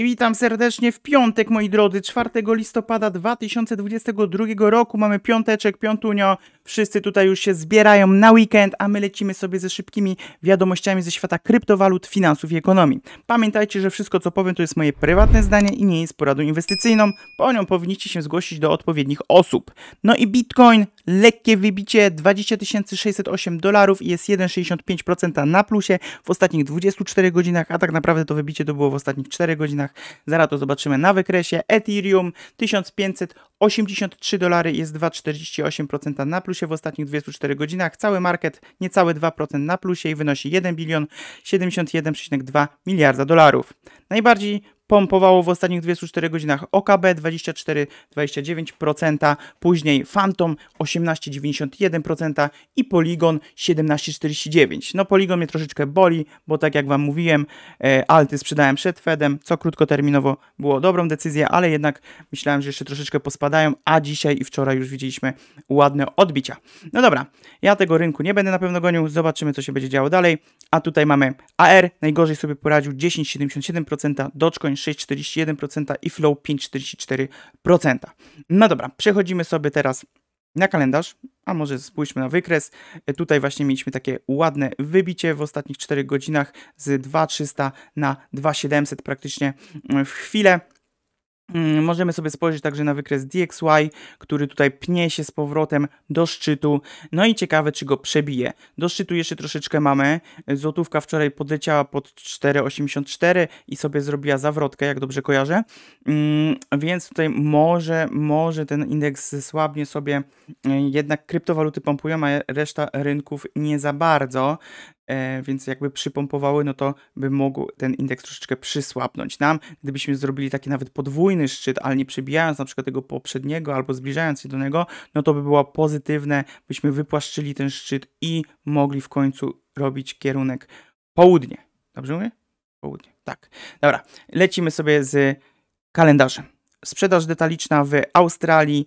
I witam serdecznie w piątek, moi drodzy, 4 listopada 2022 roku. Mamy piąteczek, piątunio. Wszyscy tutaj już się zbierają na weekend, a my lecimy sobie ze szybkimi wiadomościami ze świata kryptowalut, finansów i ekonomii. Pamiętajcie, że wszystko co powiem to jest moje prywatne zdanie i nie jest poradą inwestycyjną. Po nią powinniście się zgłosić do odpowiednich osób. No i Bitcoin, lekkie wybicie 20 608 dolarów i jest 1,65% na plusie w ostatnich 24 godzinach, a tak naprawdę to wybicie to było w ostatnich 4 godzinach dolarach. Zaraz to zobaczymy na wykresie. Ethereum 1583 dolary jest 2,48% na plusie w ostatnich 24 godzinach. Cały market niecałe 2% na plusie i wynosi 1 bilion 71,2 miliarda dolarów. Najbardziej pompowało w ostatnich 24 godzinach OKB 24,29%, później Phantom 18,91% i Polygon 17,49%. No Polygon mnie troszeczkę boli, bo tak jak Wam mówiłem, e, alty sprzedałem przed Fedem, co krótkoterminowo było dobrą decyzją, ale jednak myślałem, że jeszcze troszeczkę pospadają, a dzisiaj i wczoraj już widzieliśmy ładne odbicia. No dobra, ja tego rynku nie będę na pewno gonił, zobaczymy co się będzie działo dalej. A tutaj mamy AR, najgorzej sobie poradził 10,77%, Dogecoin 6,41% i Flow 5,44%. No dobra, przechodzimy sobie teraz na kalendarz, a może spójrzmy na wykres. Tutaj właśnie mieliśmy takie ładne wybicie w ostatnich 4 godzinach z 2300 na 2700 praktycznie w chwilę. Mm, możemy sobie spojrzeć także na wykres DXY, który tutaj pnie się z powrotem do szczytu. No i ciekawe, czy go przebije. Do szczytu jeszcze troszeczkę mamy. Złotówka wczoraj podleciała pod 4,84 i sobie zrobiła zawrotkę, jak dobrze kojarzę. Mm, więc tutaj może, może ten indeks słabnie sobie. Mm, jednak kryptowaluty pompują, a reszta rynków nie za bardzo. E, więc jakby przypompowały, no to by mógł ten indeks troszeczkę przysłabnąć. Nam, gdybyśmy zrobili taki nawet podwójny szczyt, ale nie przebijając na przykład tego poprzedniego albo zbliżając się do niego, no to by było pozytywne, byśmy wypłaszczyli ten szczyt i mogli w końcu robić kierunek południe. Dobrze mówię? Południe, tak. Dobra, lecimy sobie z kalendarzem. Sprzedaż detaliczna w Australii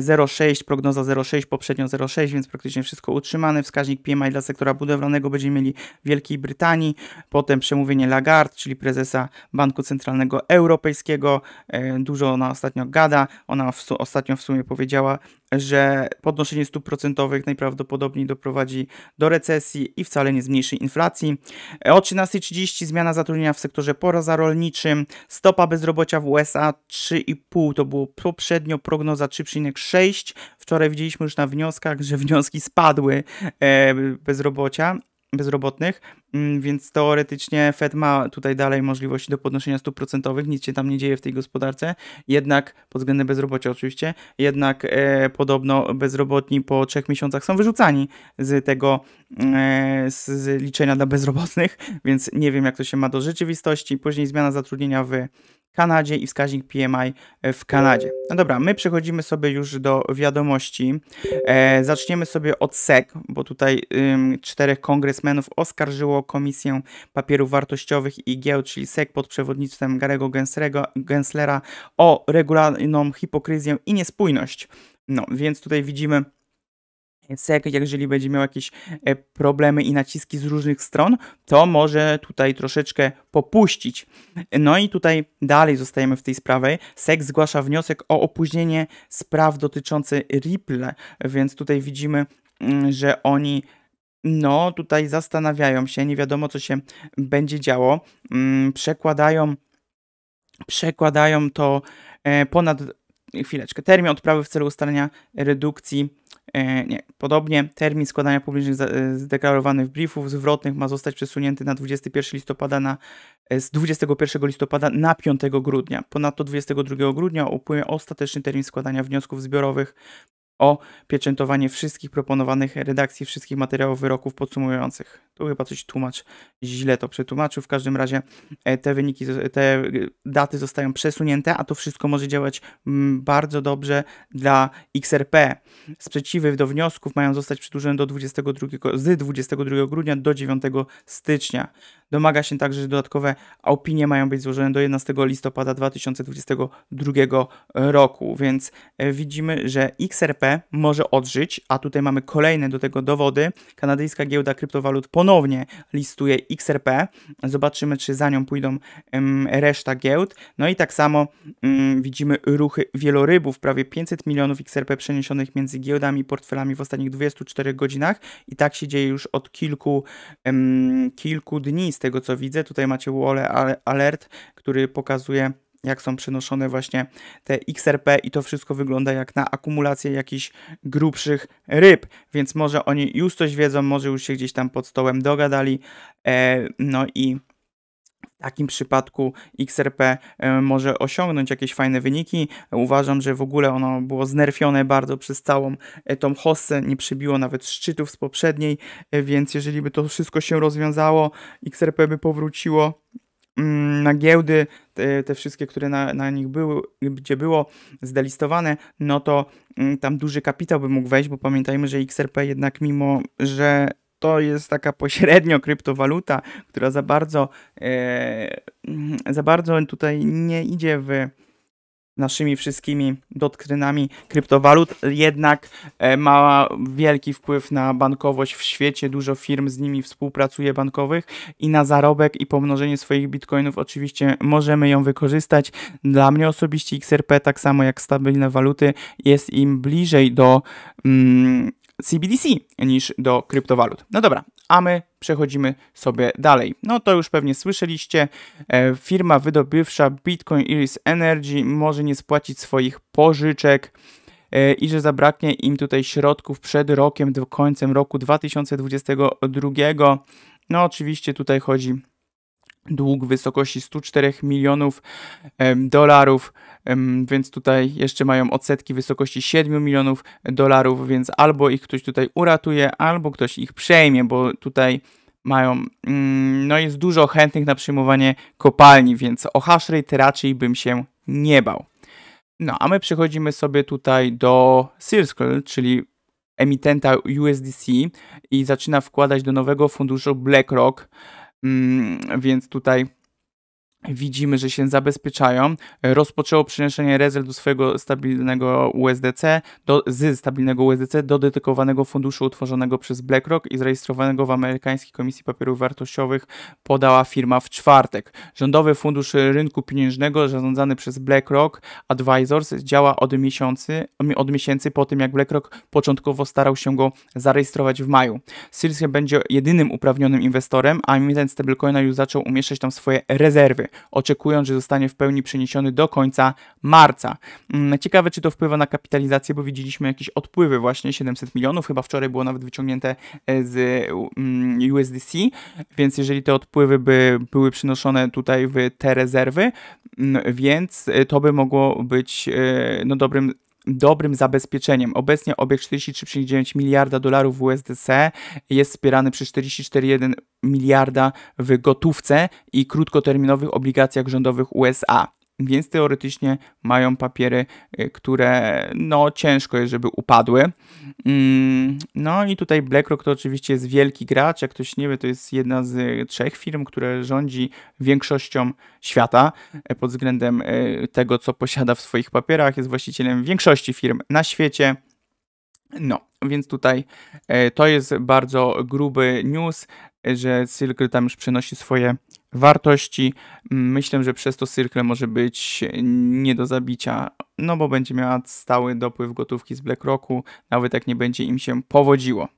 0,6, e, prognoza 0,6, poprzednio 0,6, więc praktycznie wszystko utrzymane. Wskaźnik PMI dla sektora budowlanego będziemy mieli w Wielkiej Brytanii. Potem przemówienie Lagarde, czyli prezesa Banku Centralnego Europejskiego. E, dużo ona ostatnio gada. Ona w ostatnio w sumie powiedziała, że podnoszenie stóp procentowych najprawdopodobniej doprowadzi do recesji i wcale nie zmniejszy inflacji. O 13.30 zmiana zatrudnienia w sektorze porozarolniczym, stopa bezrobocia w USA 3,5 to było poprzednio prognoza 3,6. Wczoraj widzieliśmy już na wnioskach, że wnioski spadły e, bezrobocia bezrobotnych, mm, więc teoretycznie Fed ma tutaj dalej możliwości do podnoszenia stóp procentowych, nic się tam nie dzieje w tej gospodarce, jednak pod względem bezrobocia oczywiście, jednak e, podobno bezrobotni po trzech miesiącach są wyrzucani z tego e, z, z liczenia dla bezrobotnych, więc nie wiem jak to się ma do rzeczywistości. Później zmiana zatrudnienia w Kanadzie i wskaźnik PMI e, w Kanadzie. No dobra, my przechodzimy sobie już do wiadomości. E, zaczniemy sobie od SEC, bo tutaj ym, czterech kongresmenów oskarżyło Komisję Papierów Wartościowych i Giełd, czyli SEC pod przewodnictwem Garego Genslera o regularną hipokryzję i niespójność. No, więc tutaj widzimy sek, jeżeli będzie miał jakieś e, problemy i naciski z różnych stron, to może tutaj troszeczkę popuścić. No i tutaj dalej zostajemy w tej sprawie. Sek zgłasza wniosek o opóźnienie spraw dotyczących Ripple, więc tutaj widzimy, mm, że oni no tutaj zastanawiają się, nie wiadomo co się będzie działo, mm, przekładają, przekładają to e, ponad chwileczkę, termin odprawy w celu ustalenia redukcji, e, nie, podobnie termin składania publicznych e, zdeklarowanych briefów zwrotnych ma zostać przesunięty na 21 listopada na, e, z 21 listopada na 5 grudnia. Ponadto 22 grudnia upłynie ostateczny termin składania wniosków zbiorowych o pieczętowanie wszystkich proponowanych redakcji, wszystkich materiałów wyroków podsumowujących Tu chyba coś tłumacz źle to przetłumaczył. W każdym razie e, te wyniki, te daty zostają przesunięte, a to wszystko może działać mm, bardzo dobrze dla XRP. Sprzeciwy do wniosków mają zostać przedłużone do 22, z 22 grudnia do 9 stycznia. Domaga się także, że dodatkowe opinie mają być złożone do 11 listopada 2022 roku, więc e, widzimy, że XRP może odżyć, a tutaj mamy kolejne do tego dowody. Kanadyjska giełda kryptowalut ponownie listuje XRP. Zobaczymy, czy za nią pójdą reszta giełd. No i tak samo mm, widzimy ruchy wielorybów, prawie 500 milionów XRP przeniesionych między giełdami i portfelami w ostatnich 24 godzinach i tak się dzieje już od kilku, kilku dni z tego co widzę. Tutaj macie Wall Alert, który pokazuje jak są przenoszone właśnie te XRP i to wszystko wygląda jak na akumulację jakichś grubszych ryb, więc może oni już coś wiedzą, może już się gdzieś tam pod stołem dogadali, e, no i w takim przypadku XRP e, może osiągnąć jakieś fajne wyniki. Uważam, że w ogóle ono było znerfione bardzo przez całą e, tą hossę, nie przybiło nawet szczytów z poprzedniej, więc jeżeli by to wszystko się rozwiązało, XRP by powróciło Mm, na giełdy, te, wszystkie, które na, na nich były, gdzie było zdelistowane, no to mm, tam duży kapitał by mógł wejść, bo pamiętajmy, że XRP jednak mimo, że to jest taka pośrednio kryptowaluta, która za bardzo, e, mm, za bardzo tutaj nie idzie w naszymi wszystkimi doktrynami kryptowalut, jednak e, ma wielki wpływ na bankowość w świecie. Dużo firm z nimi współpracuje bankowych i na zarobek i pomnożenie swoich bitcoinów oczywiście możemy ją wykorzystać. Dla mnie osobiście XRP, tak samo jak stabilne waluty, jest im bliżej do mm, CBDC niż do kryptowalut. No dobra, a my przechodzimy sobie dalej. No to już pewnie słyszeliście, e, firma wydobywcza Bitcoin Iris Energy może nie spłacić swoich pożyczek e, i że zabraknie im tutaj środków przed rokiem, do końcem roku 2022. No oczywiście tutaj chodzi dług w wysokości 104 milionów dolarów, więc tutaj jeszcze mają odsetki w wysokości 7 milionów dolarów, więc albo ich ktoś tutaj uratuje, albo ktoś ich przejmie, bo tutaj mają, mm, no jest dużo chętnych na przyjmowanie kopalni, więc o hash rate raczej bym się nie bał. No, a my przechodzimy sobie tutaj do Circle, czyli emitenta USDC i zaczyna wkładać do nowego funduszu BlackRock. Mm, więc tutaj widzimy, że się zabezpieczają. Rozpoczęło przeniesienie rezerw do swojego stabilnego USDC, do, z stabilnego USDC do dedykowanego funduszu utworzonego przez BlackRock i zarejestrowanego w amerykańskiej Komisji Papierów Wartościowych, podała firma w czwartek. Rządowy Fundusz Rynku Pieniężnego zarządzany przez BlackRock Advisors działa od miesięcy, od miesięcy po tym, jak BlackRock początkowo starał się go zarejestrować w maju. Sirsia będzie jedynym uprawnionym inwestorem, a emitent stablecoina już zaczął umieszczać tam swoje rezerwy oczekując, że zostanie w pełni przeniesiony do końca marca. Mm, ciekawe, czy to wpływa na kapitalizację, bo widzieliśmy jakieś odpływy właśnie 700 milionów, chyba wczoraj było nawet wyciągnięte e, z USDC, mm, więc jeżeli te odpływy by były przynoszone tutaj w te rezerwy, mm, więc e, to by mogło być e, no, dobrym dobrym zabezpieczeniem. Obecnie obiekt 43,9 miliarda dolarów w USDC jest wspierany przez 44,1 miliarda w gotówce i krótkoterminowych obligacjach rządowych USA więc teoretycznie mają papiery, y, które no ciężko jest, żeby upadły. Mm, no i tutaj BlackRock to oczywiście jest wielki gracz, jak ktoś nie wie, to jest jedna z y, trzech firm, które rządzi większością świata y, pod względem tego, co posiada w swoich papierach, jest właścicielem większości firm na świecie. No, więc tutaj to jest bardzo gruby news, że Silk tam już przenosi swoje wartości. Mm, myślę, że przez to Circle może być nie do zabicia, no bo będzie miała stały dopływ gotówki z BlackRocku, nawet jak nie będzie im się powodziło.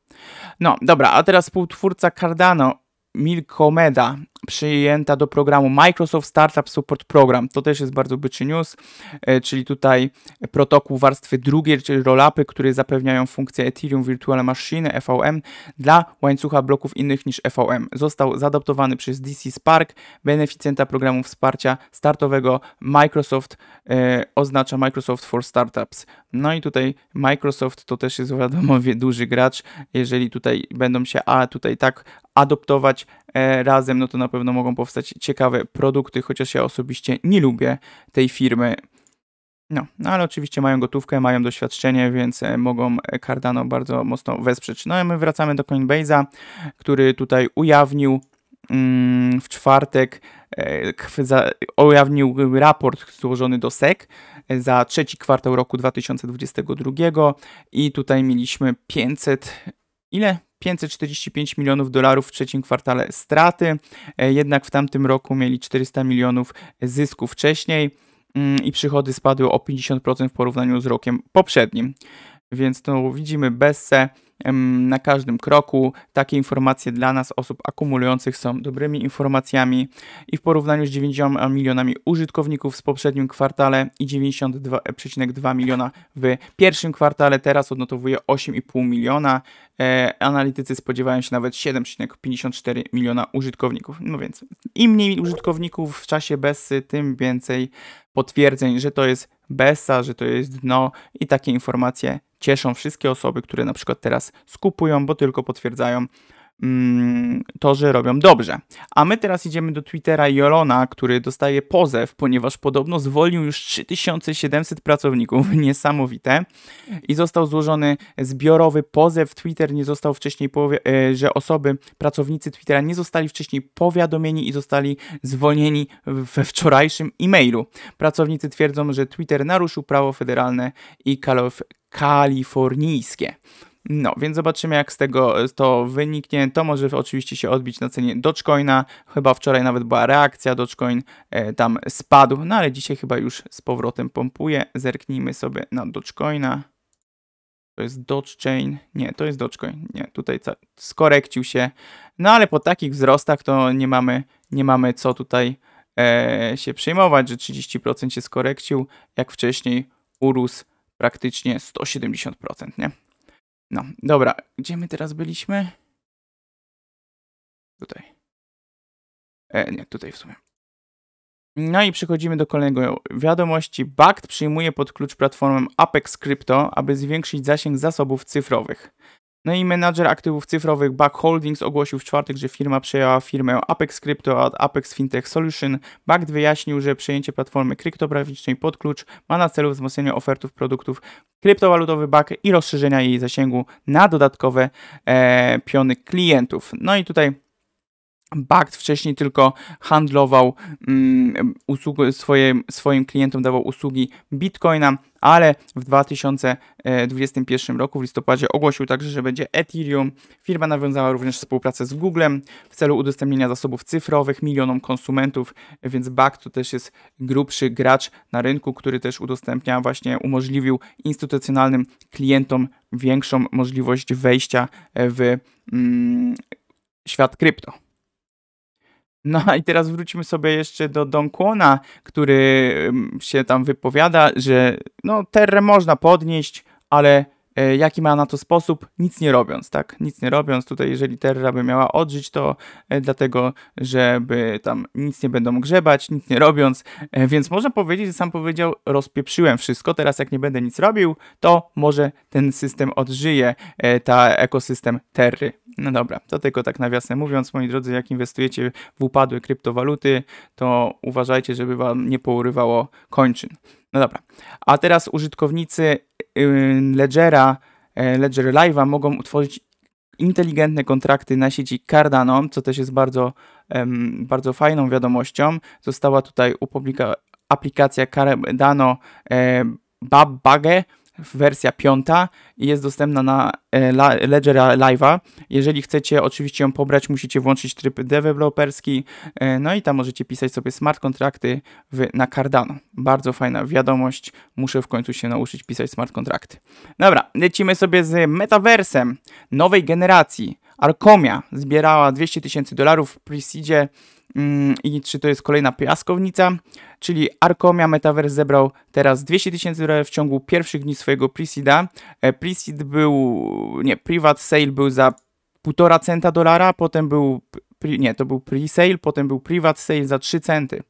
No dobra, a teraz współtwórca Cardano Milkomeda przyjęta do programu Microsoft Startup Support Program. To też jest bardzo byczy news, e, czyli tutaj protokół warstwy drugiej, czyli rollupy, które zapewniają funkcję Ethereum Virtual Machine EVM dla łańcucha bloków innych niż EVM. Został zaadoptowany przez DC Spark, beneficjenta programu wsparcia startowego Microsoft, e, oznacza Microsoft for Startups. No i tutaj Microsoft to też jest wiadomo duży gracz, jeżeli tutaj będą się a tutaj tak adoptować e, razem, no to na pewno pewno mogą powstać ciekawe produkty, chociaż ja osobiście nie lubię tej firmy. No, no ale oczywiście mają gotówkę, mają doświadczenie, więc e, mogą e, Cardano bardzo mocno wesprzeć. No i my wracamy do Coinbase'a, który tutaj ujawnił mm, w czwartek e, ujawnił raport złożony do SEC za trzeci kwartał roku 2022 i tutaj mieliśmy 500 ile? 545 milionów dolarów w trzecim kwartale straty, e, jednak w tamtym roku mieli 400 milionów zysku wcześniej mm, i przychody spadły o 50% w porównaniu z rokiem poprzednim. Więc to widzimy, Besse na każdym kroku. Takie informacje dla nas, osób akumulujących, są dobrymi informacjami i w porównaniu z 90 milionami użytkowników w poprzednim kwartale i 92,2 miliona w pierwszym kwartale, teraz odnotowuje 8,5 miliona. E, analitycy spodziewają się nawet 7,54 miliona użytkowników. No więc im mniej użytkowników w czasie Bessy, tym więcej potwierdzeń, że to jest Bessa, że to jest dno i takie informacje cieszą wszystkie osoby, które na przykład teraz skupują, bo tylko potwierdzają mm, to, że robią dobrze. A my teraz idziemy do Twittera Jolona, który dostaje pozew, ponieważ podobno zwolnił już 3700 pracowników. Niesamowite. I został złożony zbiorowy pozew. Twitter nie został wcześniej, e, że osoby, pracownicy Twittera nie zostali wcześniej powiadomieni i zostali zwolnieni we wczorajszym e-mailu. Pracownicy twierdzą, że Twitter naruszył prawo federalne i kalifornijskie. No, więc zobaczymy jak z tego to wyniknie. To może oczywiście się odbić na cenie Dogecoina. Chyba wczoraj nawet była reakcja, Dogecoin e, tam spadł, no ale dzisiaj chyba już z powrotem pompuje. Zerknijmy sobie na Dogecoina. To jest Dogechain. Nie, to jest Dogecoin. Nie, tutaj skorekcił się. No ale po takich wzrostach to nie mamy, nie mamy co tutaj e, się przejmować, że 30% się skorekcił, jak wcześniej urósł praktycznie 170%, nie? No, dobra, gdzie my teraz byliśmy? Tutaj. E, nie, tutaj w sumie. No i przechodzimy do kolejnego wiadomości. Bakt przyjmuje pod klucz platformę Apex Crypto, aby zwiększyć zasięg zasobów cyfrowych. No i menadżer aktywów cyfrowych Back Holdings ogłosił w czwartek, że firma przejęła firmę Apex Crypto od Apex Fintech Solution. Back wyjaśnił, że przejęcie platformy kryptograficznej pod klucz ma na celu wzmocnienie ofertów produktów kryptowalutowych Back i rozszerzenia jej zasięgu na dodatkowe e, piony klientów. No i tutaj Bakt wcześniej tylko handlował mm, usług, swoje, swoim klientom, dawał usługi Bitcoina, ale w 2021 roku w listopadzie ogłosił także, że będzie Ethereum. Firma nawiązała również współpracę z Googlem w celu udostępnienia zasobów cyfrowych milionom konsumentów, więc BAK to też jest grubszy gracz na rynku, który też udostępnia, właśnie umożliwił instytucjonalnym klientom większą możliwość wejścia w mm, świat krypto. No i teraz wróćmy sobie jeszcze do Don Quona, który mm, się tam wypowiada, że no Terrę można podnieść, ale E, jaki ma na to sposób, nic nie robiąc, tak? Nic nie robiąc, tutaj jeżeli Terra by miała odżyć, to e, dlatego, żeby tam nic nie będą grzebać, nic nie robiąc, e, więc można powiedzieć, że sam powiedział, rozpieprzyłem wszystko, teraz jak nie będę nic robił, to może ten system odżyje, ta ekosystem Terry. No dobra, to tylko tak nawiasem mówiąc, moi drodzy, jak inwestujecie w upadłe kryptowaluty, to uważajcie, żeby wam nie pourywało kończyn. No dobra. A teraz użytkownicy y, Ledgera, y, Ledger Live'a mogą utworzyć inteligentne kontrakty na sieci Cardano, co też jest bardzo, bardzo fajną wiadomością. Została tutaj opublikowana aplikacja Cardano e, Babbage, wersja piąta i jest dostępna na e, Ledger Live'a. Jeżeli chcecie oczywiście ją pobrać, musicie włączyć tryb deweloperski, e, no i tam możecie pisać sobie smart kontrakty w, na Cardano. Bardzo fajna wiadomość, muszę w końcu się nauczyć pisać smart kontrakty. Dobra, lecimy sobie z metaversem nowej generacji. Arkomia zbierała 200 tysięcy dolarów w pre Mm, i czy to jest kolejna piaskownica, czyli Arkomia Metaverse zebrał teraz 200 tysięcy dolarów w ciągu pierwszych dni swojego Pre-seed był, nie, private sale był za półtora centa dolara, potem był, nie, to był pre-sale, potem był private sale za 3 centy.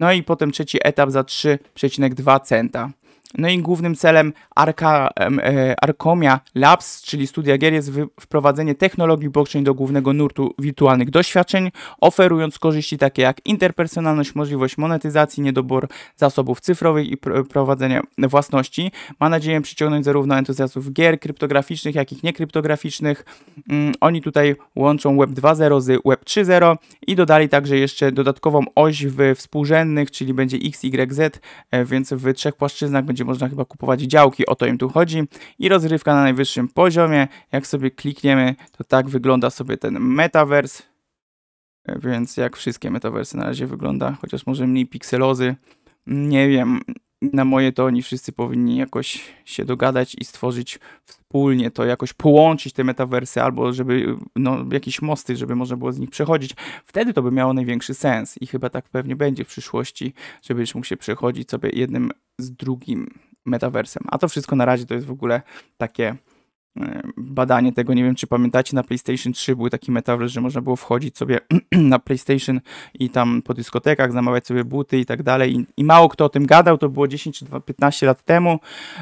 No i potem trzeci etap za 3,2 centa. No i głównym celem Arka, e, Arkomia Labs, czyli studia gier, jest wprowadzenie technologii blockchain do głównego nurtu wirtualnych doświadczeń, oferując korzyści takie jak interpersonalność, możliwość monetyzacji, niedobór zasobów cyfrowych i prowadzenie własności. Ma nadzieję przyciągnąć zarówno entuzjastów gier kryptograficznych, jak i niekryptograficznych. Mm, oni tutaj łączą Web 2.0 z Web 3.0 i dodali także jeszcze dodatkową oś w współrzędnych, czyli będzie X, Y, Z, e, więc w trzech płaszczyznach będzie gdzie można chyba kupować działki, o to im tu chodzi. I rozrywka na najwyższym poziomie. Jak sobie klikniemy, to tak wygląda sobie ten metavers. E, więc jak wszystkie metaversy na razie wygląda, chociaż może mniej pikselozy. Nie wiem, na moje to oni wszyscy powinni jakoś się dogadać i stworzyć wspólnie to, jakoś połączyć te metawersy, albo żeby no, jakieś mosty, żeby można było z nich przechodzić. Wtedy to by miało największy sens i chyba tak pewnie będzie w przyszłości, żebyś mógł się przechodzić sobie jednym z drugim metaversem. A to wszystko na razie to jest w ogóle takie E, badanie tego, nie wiem czy pamiętacie, na PlayStation 3 był taki metaverse, że można było wchodzić sobie na PlayStation i tam po dyskotekach zamawiać sobie buty i tak dalej I, i mało kto o tym gadał, to było 10 czy 15 lat temu,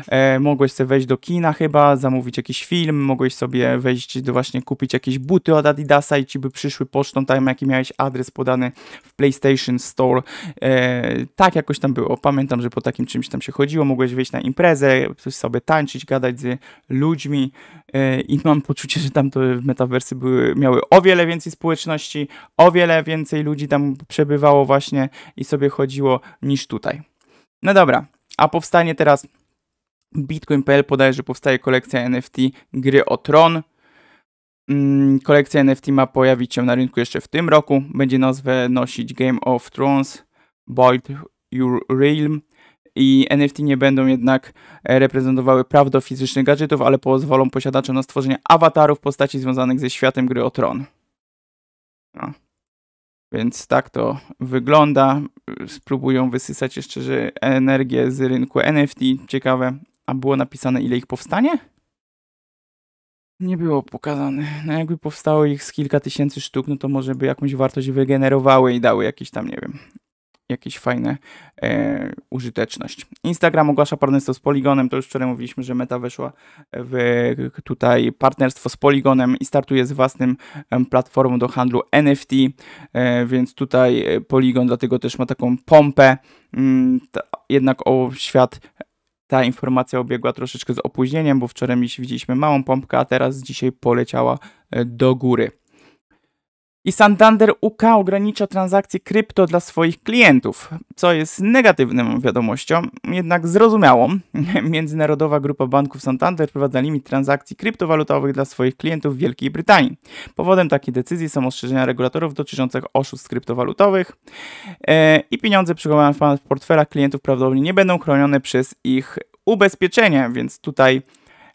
e, mogłeś sobie wejść do kina chyba, zamówić jakiś film, mogłeś sobie wejść do właśnie kupić jakieś buty od Adidasa i ci by przyszły pocztą tam jaki miałeś adres podany w PlayStation Store, e, tak jakoś tam było, pamiętam, że po takim czymś tam się chodziło, mogłeś wejść na imprezę, coś sobie tańczyć, gadać z ludźmi, E, i mam poczucie, że tamto metaversy były, miały o wiele więcej społeczności, o wiele więcej ludzi tam przebywało właśnie i sobie chodziło niż tutaj. No dobra, a powstanie teraz Bitcoin.pl podaje, że powstaje kolekcja NFT gry o tron. Mm, kolekcja NFT ma pojawić się na rynku jeszcze w tym roku. Będzie nazwę nosić Game of Thrones Boyd Your Realm i NFT nie będą jednak e, reprezentowały praw do fizycznych gadżetów, ale pozwolą posiadaczom na stworzenie awatarów postaci związanych ze światem gry o tron. No. Więc tak to wygląda. Spróbują wysysać jeszcze że energię z rynku NFT. Ciekawe, a było napisane ile ich powstanie? Nie było pokazane. No jakby powstało ich z kilka tysięcy sztuk, no to może by jakąś wartość wygenerowały i dały jakiś tam, nie wiem, jakieś fajne e, użyteczność. Instagram ogłasza partnerstwo z Poligonem, to już wczoraj mówiliśmy, że Meta weszła w tutaj partnerstwo z Poligonem i startuje z własnym platformą do handlu NFT, e, więc tutaj Poligon dlatego też ma taką pompę, mm, ta, jednak o świat ta informacja obiegła troszeczkę z opóźnieniem, bo wczoraj widzieliśmy małą pompkę, a teraz dzisiaj poleciała e, do góry i Santander UK ogranicza transakcje krypto dla swoich klientów, co jest negatywną wiadomością, jednak zrozumiałą. Międzynarodowa Grupa Banków Santander wprowadza limit transakcji kryptowalutowych dla swoich klientów w Wielkiej Brytanii. Powodem takiej decyzji są ostrzeżenia regulatorów dotyczących oszustw kryptowalutowych e, i pieniądze przechowane w portfelach klientów prawdopodobnie nie będą chronione przez ich ubezpieczenie, więc tutaj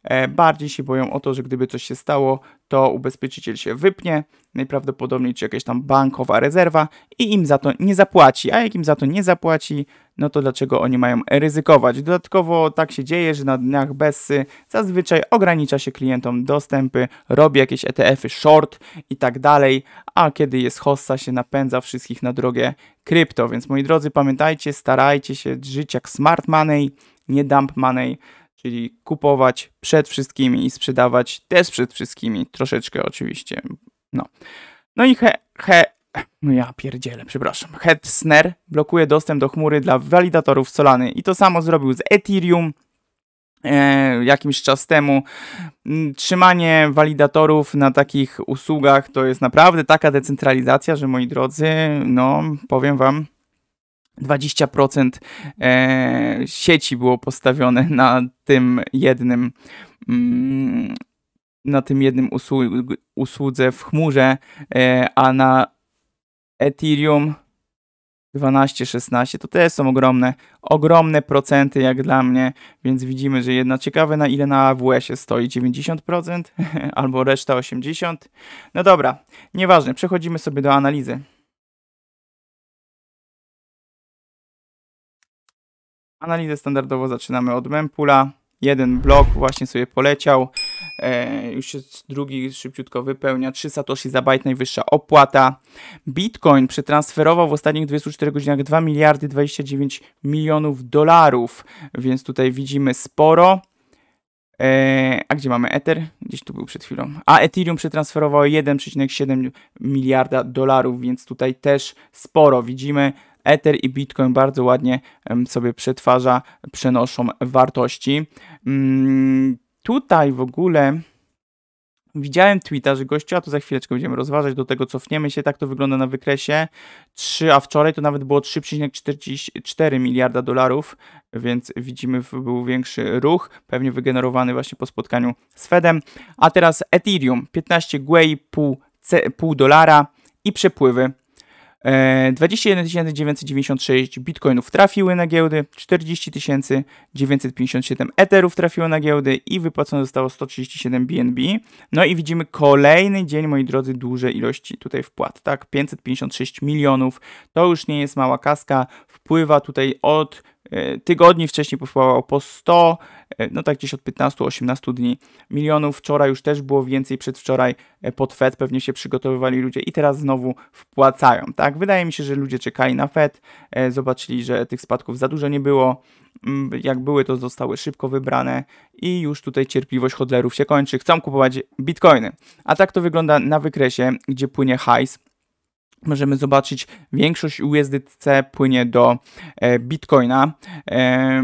E, bardziej się boją o to, że gdyby coś się stało, to ubezpieczyciel się wypnie, najprawdopodobniej czy jakaś tam bankowa rezerwa i im za to nie zapłaci. A jak im za to nie zapłaci, no to dlaczego oni mają ryzykować? Dodatkowo tak się dzieje, że na dniach Bessy zazwyczaj ogranicza się klientom dostępy, robi jakieś ETF-y short i tak dalej, a kiedy jest hossa się napędza wszystkich na drogę krypto. Więc moi drodzy, pamiętajcie, starajcie się żyć jak smart money, nie dump money czyli kupować przed wszystkimi i sprzedawać też przed wszystkimi, troszeczkę oczywiście. No, no i he, he, no ja pierdzielę, przepraszam. Hetzner blokuje dostęp do chmury dla walidatorów Solany i to samo zrobił z Ethereum e, jakimś czas temu. Mm, trzymanie walidatorów na takich usługach to jest naprawdę taka decentralizacja, że moi drodzy, no powiem wam, 20% e, sieci było postawione na tym jednym mm, na tym jednym usłu- usłudze w chmurze, e, a na Ethereum 12, 16 to też są ogromne, ogromne procenty jak dla mnie, więc widzimy, że jedna ciekawe na ile na AWS-ie stoi 90% albo reszta 80%. No dobra, nieważne, przechodzimy sobie do analizy. Analizę standardowo zaczynamy od mempula. Jeden blok właśnie sobie poleciał. E, już jest drugi szybciutko wypełnia. 3 satoshi za bajt, najwyższa opłata. Bitcoin przetransferował w ostatnich 24 godzinach 2 miliardy 29 milionów dolarów, więc tutaj widzimy sporo. E, a gdzie mamy Ether? Gdzieś tu był przed chwilą. A Ethereum przetransferowało 1,7 miliarda dolarów, więc tutaj też sporo widzimy. Ether i Bitcoin bardzo ładnie sobie przetwarza, przenoszą wartości. Mm, tutaj w ogóle Widziałem Twitter, że gościu, a to za chwileczkę będziemy rozważać, do tego cofniemy się, tak to wygląda na wykresie 3, a wczoraj to nawet było 3,44 miliarda dolarów, więc widzimy był większy ruch, pewnie wygenerowany właśnie po spotkaniu z Fedem. A teraz Ethereum, 15 Gwei, pół, pół dolara i przepływy 21 e, 996 bitcoinów trafiły na giełdy, 40 957 eterów trafiło na giełdy i wypłacone zostało 137 BNB. No i widzimy kolejny dzień, moi drodzy, duże ilości tutaj wpłat, tak? 556 milionów, to już nie jest mała kaska, wpływa tutaj od e, tygodni wcześniej popływało po 100 E, no tak gdzieś od 15-18 dni. Milionów wczoraj już też było więcej, przedwczoraj e, pod Fed pewnie się przygotowywali ludzie i teraz znowu wpłacają, tak? Wydaje mi się, że ludzie czekali na Fed, e, zobaczyli, że tych spadków za dużo nie było, mm, jak były, to zostały szybko wybrane i już tutaj cierpliwość hodlerów się kończy, chcą kupować bitcoiny. A tak to wygląda na wykresie, gdzie płynie hajs możemy zobaczyć, większość USDC płynie do e, Bitcoina. E,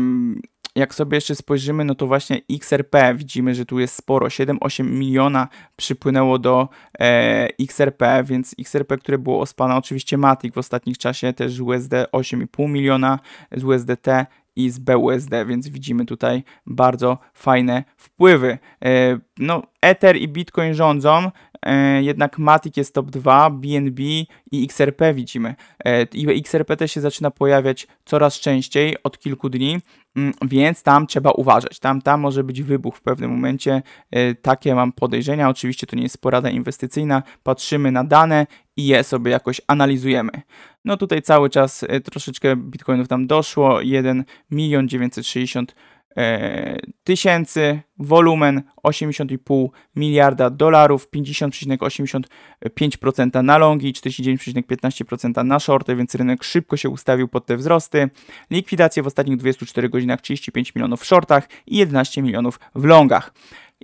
jak sobie jeszcze spojrzymy, no to właśnie XRP widzimy, że tu jest sporo, 7-8 miliona przypłynęło do e, XRP, więc XRP, które było ospane, oczywiście Matic w ostatnich czasie też USD 8,5 miliona, z USDT i z BUSD, więc widzimy tutaj bardzo fajne wpływy. E, no, Ether i Bitcoin rządzą, E, jednak Matic jest top 2, BNB i XRP widzimy. E, I XRP też się zaczyna pojawiać coraz częściej od kilku dni, mm, więc tam trzeba uważać. Tam, tam może być wybuch w pewnym momencie. E, takie mam podejrzenia. Oczywiście to nie jest porada inwestycyjna. Patrzymy na dane i je sobie jakoś analizujemy. No tutaj cały czas troszeczkę bitcoinów tam doszło. 1 milion 960 E, tysięcy, wolumen 80,5 miliarda dolarów, 50,85% na longi, 49,15% na shorty, więc rynek szybko się ustawił pod te wzrosty. Likwidacje w ostatnich 24 godzinach 35 milionów w shortach i 11 milionów w longach.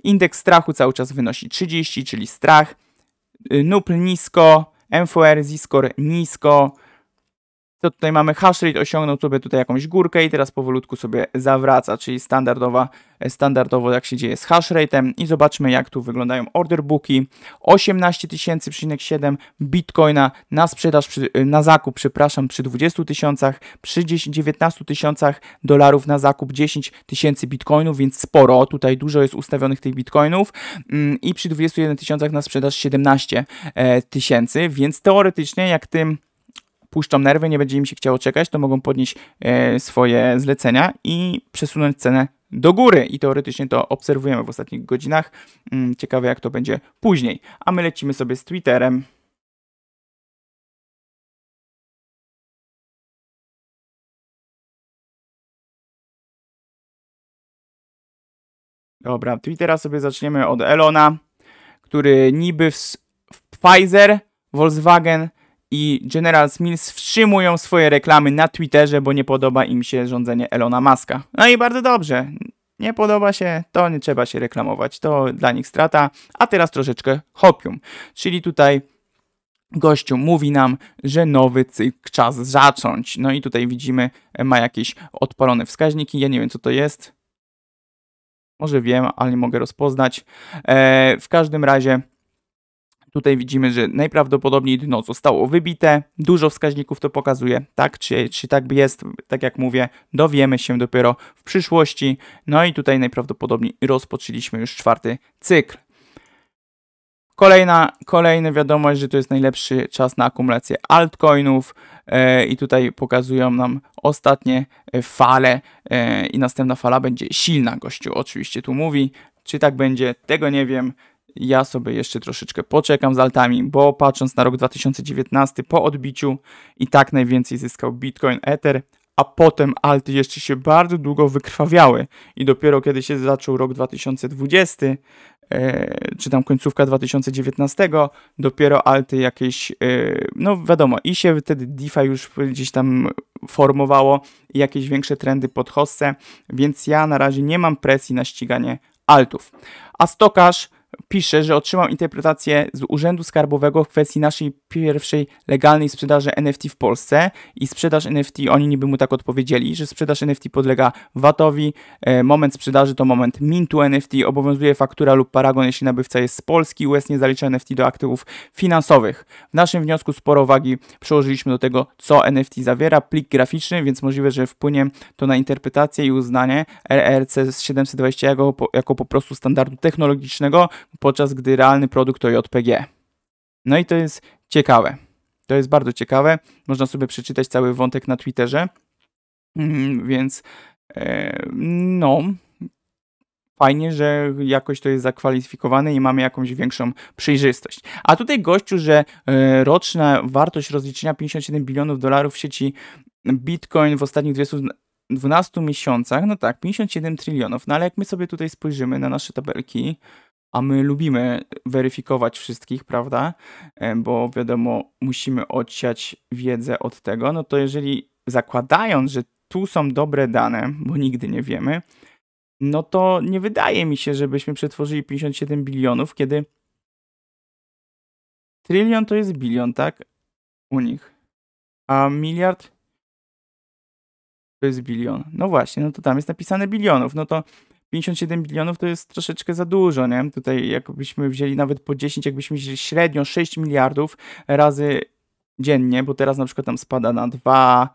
Indeks strachu cały czas wynosi 30, czyli strach. Y, NUPL nisko, MFR Ziskor nisko, to tutaj mamy? Hash rate osiągnął sobie tutaj jakąś górkę i teraz powolutku sobie zawraca, czyli standardowa, e, standardowo jak się dzieje z hash rate'em i zobaczmy jak tu wyglądają order booki. 18 bitcoina na sprzedaż, przy, e, na zakup, przepraszam, przy 20 tysiącach, przy 10, 19 tysiącach dolarów na zakup 10 tysięcy bitcoinów, więc sporo, tutaj dużo jest ustawionych tych bitcoinów mm, i przy 21 tysiącach na sprzedaż 17 e, tysięcy, więc teoretycznie jak tym puszczą nerwy, nie będzie im się chciało czekać, to mogą podnieść e, swoje zlecenia i przesunąć cenę do góry i teoretycznie to obserwujemy w ostatnich godzinach. Mm, ciekawe jak to będzie później. A my lecimy sobie z Twitterem. Dobra, Twittera sobie zaczniemy od Elona, który niby w, w Pfizer, Volkswagen i General Mills wstrzymują swoje reklamy na Twitterze, bo nie podoba im się rządzenie Elona Muska. No i bardzo dobrze. Nie podoba się, to nie trzeba się reklamować. To dla nich strata. A teraz troszeczkę hopium. Czyli tutaj gościu mówi nam, że nowy cykl czas zacząć. No i tutaj widzimy, e, ma jakieś odpalone wskaźniki. Ja nie wiem, co to jest. Może wiem, ale nie mogę rozpoznać. Eee, w każdym razie Tutaj widzimy, że najprawdopodobniej dno zostało wybite. Dużo wskaźników to pokazuje. Tak, czy, czy tak jest, tak jak mówię, dowiemy się dopiero w przyszłości. No i tutaj najprawdopodobniej rozpoczęliśmy już czwarty cykl. Kolejna, kolejna wiadomość, że to jest najlepszy czas na akumulację altcoinów e, i tutaj pokazują nam ostatnie e, fale e, i następna fala będzie silna, gościu oczywiście tu mówi. Czy tak będzie, tego nie wiem ja sobie jeszcze troszeczkę poczekam z altami, bo patrząc na rok 2019 po odbiciu i tak najwięcej zyskał Bitcoin, Ether, a potem alty jeszcze się bardzo długo wykrwawiały i dopiero kiedy się zaczął rok 2020, e, czy tam końcówka 2019, dopiero alty jakieś, e, no wiadomo, i się wtedy DeFi już gdzieś tam formowało, i jakieś większe trendy pod hossę, więc ja na razie nie mam presji na ściganie altów. A stokarz pisze, że otrzymał interpretację z Urzędu Skarbowego w kwestii naszej pierwszej legalnej sprzedaży NFT w Polsce i sprzedaż NFT, oni niby mu tak odpowiedzieli, że sprzedaż NFT podlega VAT-owi, e, moment sprzedaży to moment mintu NFT, obowiązuje faktura lub paragon, jeśli nabywca jest z Polski, US nie zalicza NFT do aktywów finansowych. W naszym wniosku sporo wagi przełożyliśmy do tego, co NFT zawiera, plik graficzny, więc możliwe, że wpłynie to na interpretację i uznanie RRC 720 jako, jako po prostu standardu technologicznego, podczas gdy realny produkt to JPG. No i to jest ciekawe. To jest bardzo ciekawe. Można sobie przeczytać cały wątek na Twitterze. Mm, więc e, no, fajnie, że jakoś to jest zakwalifikowane i mamy jakąś większą przejrzystość. A tutaj gościu, że e, roczna wartość rozliczenia 57 bilionów dolarów w sieci Bitcoin w ostatnich 212 12 miesiącach, no tak, 57 trylionów, no ale jak my sobie tutaj spojrzymy na nasze tabelki, a my lubimy weryfikować wszystkich, prawda? E, bo wiadomo, musimy odsiać wiedzę od tego. No to jeżeli zakładając, że tu są dobre dane, bo nigdy nie wiemy, no to nie wydaje mi się, żebyśmy przetworzyli 57 bilionów, kiedy trylion to jest bilion, tak? U nich. A miliard to jest bilion. No właśnie, no to tam jest napisane bilionów. No to 57 bilionów to jest troszeczkę za dużo, nie? Tutaj jakbyśmy wzięli nawet po 10, jakbyśmy wzięli średnio 6 miliardów razy dziennie, bo teraz na przykład tam spada na 2,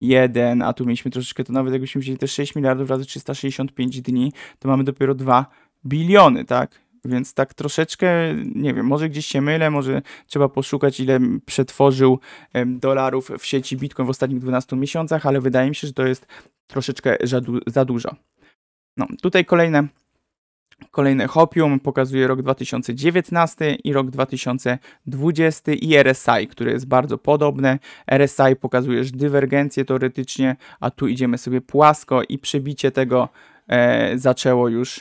1, a tu mieliśmy troszeczkę, to nawet jakbyśmy wzięli te 6 miliardów razy 365 dni, to mamy dopiero 2 biliony, tak? Więc tak troszeczkę, nie wiem, może gdzieś się mylę, może trzeba poszukać, ile przetworzył dolarów w sieci Bitcoin w ostatnich 12 miesiącach, ale wydaje mi się, że to jest troszeczkę za dużo. No, tutaj kolejne, kolejne hopium pokazuje rok 2019 i rok 2020 i RSI, które jest bardzo podobne. RSI pokazuje już dywergencję teoretycznie, a tu idziemy sobie płasko i przebicie tego e, zaczęło już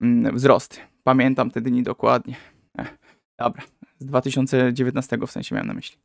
mm, wzrost. Pamiętam te dni dokładnie. Ech, dobra, z 2019 w sensie miałem na myśli.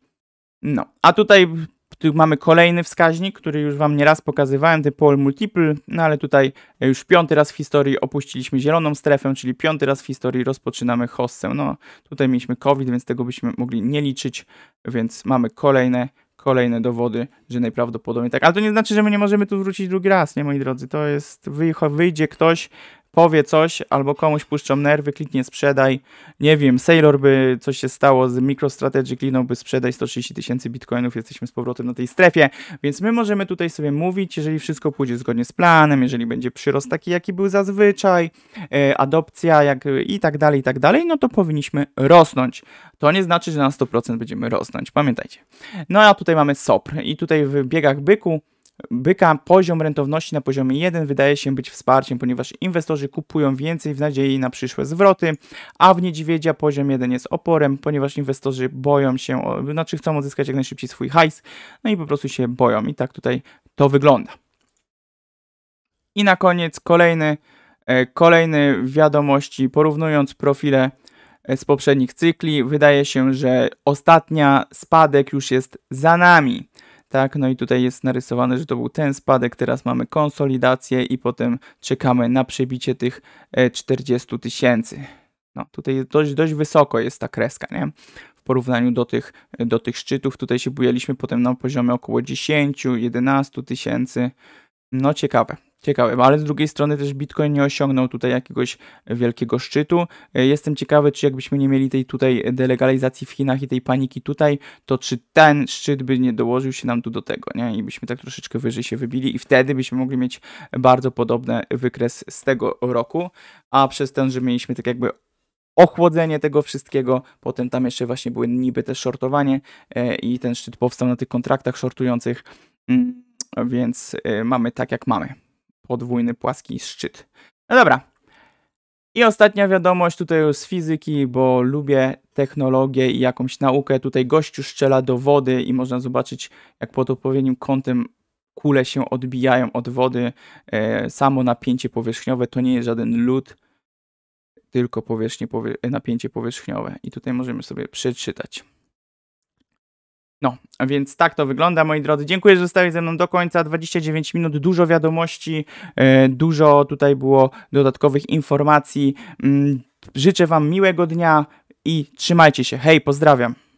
No, a tutaj tu mamy kolejny wskaźnik, który już Wam nieraz pokazywałem, ten pole multiple, no ale tutaj już piąty raz w historii opuściliśmy zieloną strefę, czyli piąty raz w historii rozpoczynamy hossę. No tutaj mieliśmy COVID, więc tego byśmy mogli nie liczyć, więc mamy kolejne kolejne dowody, że najprawdopodobniej tak. Ale to nie znaczy, że my nie możemy tu wrócić drugi raz, nie moi drodzy. To jest, wyjdzie ktoś, powie coś albo komuś puszczą nerwy, kliknie sprzedaj. Nie wiem, Sailor by coś się stało z MicroStrategy, by sprzedaj 130 tysięcy bitcoinów, jesteśmy z powrotem na tej strefie. Więc my możemy tutaj sobie mówić, jeżeli wszystko pójdzie zgodnie z planem, jeżeli będzie przyrost taki, jaki był zazwyczaj, e, adopcja jak, i tak dalej, i tak dalej, no to powinniśmy rosnąć. To nie znaczy, że na 100% będziemy rosnąć, pamiętajcie. No a tutaj mamy SOPR i tutaj w biegach byku byka poziom rentowności na poziomie 1 wydaje się być wsparciem, ponieważ inwestorzy kupują więcej w nadziei na przyszłe zwroty, a w niedźwiedzia poziom 1 jest oporem, ponieważ inwestorzy boją się, znaczy chcą odzyskać jak najszybciej swój hajs, no i po prostu się boją. I tak tutaj to wygląda. I na koniec kolejny, e, kolejny wiadomości, porównując profile e, z poprzednich cykli, wydaje się, że ostatnia spadek już jest za nami. Tak, no i tutaj jest narysowane, że to był ten spadek, teraz mamy konsolidację i potem czekamy na przebicie tych 40 e, tysięcy. No, tutaj jest dość, dość wysoko jest ta kreska, nie? W porównaniu do tych, e, do tych szczytów, tutaj się bujaliśmy potem na poziomie około 10-11 tysięcy. No ciekawe, ciekawe, ale z drugiej strony też Bitcoin nie osiągnął tutaj jakiegoś wielkiego szczytu. E, jestem ciekawy, czy jakbyśmy nie mieli tej tutaj delegalizacji w Chinach i tej paniki tutaj, to czy ten szczyt by nie dołożył się nam tu do tego, nie? I byśmy tak troszeczkę wyżej się wybili i wtedy byśmy mogli mieć bardzo podobny wykres z tego roku, a przez ten, że mieliśmy tak jakby ochłodzenie tego wszystkiego, potem tam jeszcze właśnie były niby też shortowanie e, i ten szczyt powstał na tych kontraktach shortujących, mm, więc e, mamy tak jak mamy podwójny płaski szczyt. No dobra. I ostatnia wiadomość tutaj już z fizyki, bo lubię technologię i jakąś naukę. Tutaj gościu szczela do wody i można zobaczyć, jak pod odpowiednim kątem kule się odbijają od wody. E, samo napięcie powierzchniowe to nie jest żaden lód, tylko powierzchnie, powie napięcie powierzchniowe. I tutaj możemy sobie przeczytać. No, więc tak to wygląda, moi drodzy. Dziękuję, że zostałeś ze mną do końca. 29 minut, dużo wiadomości, e, dużo tutaj było dodatkowych informacji. Mm, życzę Wam miłego dnia i trzymajcie się. Hej, pozdrawiam.